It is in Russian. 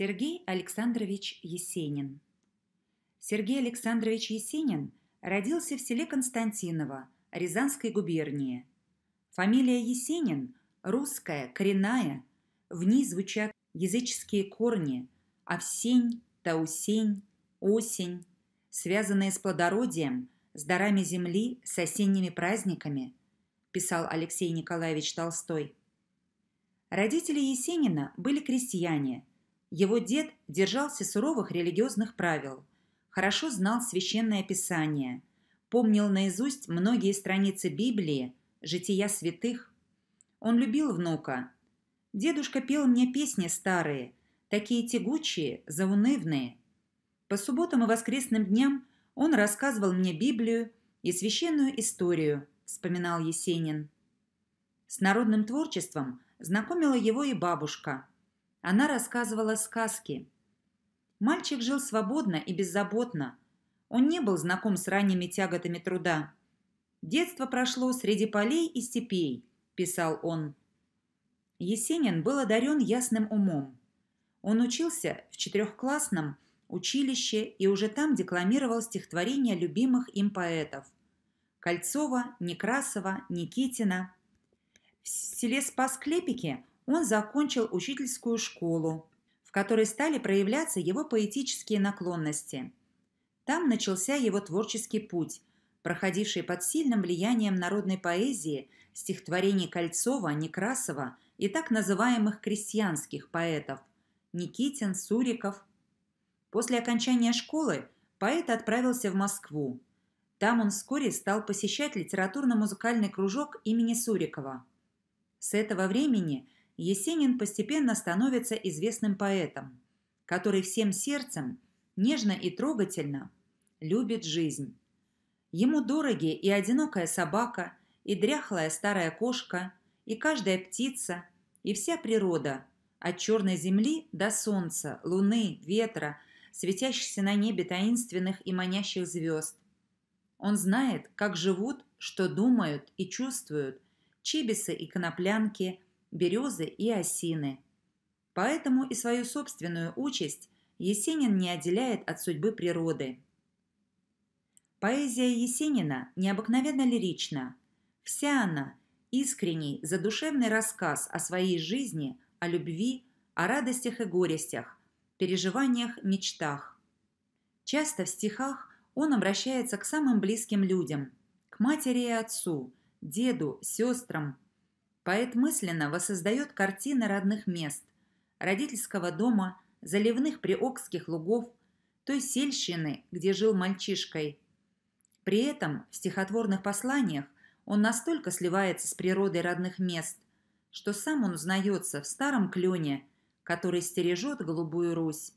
Сергей Александрович Есенин Сергей Александрович Есенин родился в селе Константиново Рязанской губернии. Фамилия Есенин русская, коренная, в ней звучат языческие корни «овсень», «таусень», «осень», связанные с плодородием, с дарами земли, с осенними праздниками, писал Алексей Николаевич Толстой. Родители Есенина были крестьяне – его дед держался суровых религиозных правил, хорошо знал священное писание, помнил наизусть многие страницы Библии, жития святых. Он любил внука. Дедушка пел мне песни старые, такие тягучие, заунывные. По субботам и воскресным дням он рассказывал мне Библию и священную историю, вспоминал Есенин. С народным творчеством знакомила его и бабушка – она рассказывала сказки. Мальчик жил свободно и беззаботно. Он не был знаком с ранними тяготами труда. «Детство прошло среди полей и степей», – писал он. Есенин был одарен ясным умом. Он учился в четырехклассном училище и уже там декламировал стихотворения любимых им поэтов – Кольцова, Некрасова, Никитина. В селе Спас-Клепики он закончил учительскую школу, в которой стали проявляться его поэтические наклонности. Там начался его творческий путь, проходивший под сильным влиянием народной поэзии, стихотворений Кольцова, Некрасова и так называемых крестьянских поэтов – Никитин, Суриков. После окончания школы поэт отправился в Москву. Там он вскоре стал посещать литературно-музыкальный кружок имени Сурикова. С этого времени Есенин постепенно становится известным поэтом, который всем сердцем, нежно и трогательно, любит жизнь. Ему дороги и одинокая собака, и дряхлая старая кошка, и каждая птица, и вся природа, от черной земли до солнца, луны, ветра, светящихся на небе таинственных и манящих звезд. Он знает, как живут, что думают и чувствуют чибисы и коноплянки, березы и осины. Поэтому и свою собственную участь Есенин не отделяет от судьбы природы. Поэзия Есенина необыкновенно лирична. Вся она – искренний, задушевный рассказ о своей жизни, о любви, о радостях и горестях, переживаниях, мечтах. Часто в стихах он обращается к самым близким людям – к матери и отцу, деду, сестрам, Поэт мысленно воссоздает картины родных мест, родительского дома, заливных приокских лугов, той сельщины, где жил мальчишкой. При этом в стихотворных посланиях он настолько сливается с природой родных мест, что сам он узнается в старом клене, который стережет голубую Русь.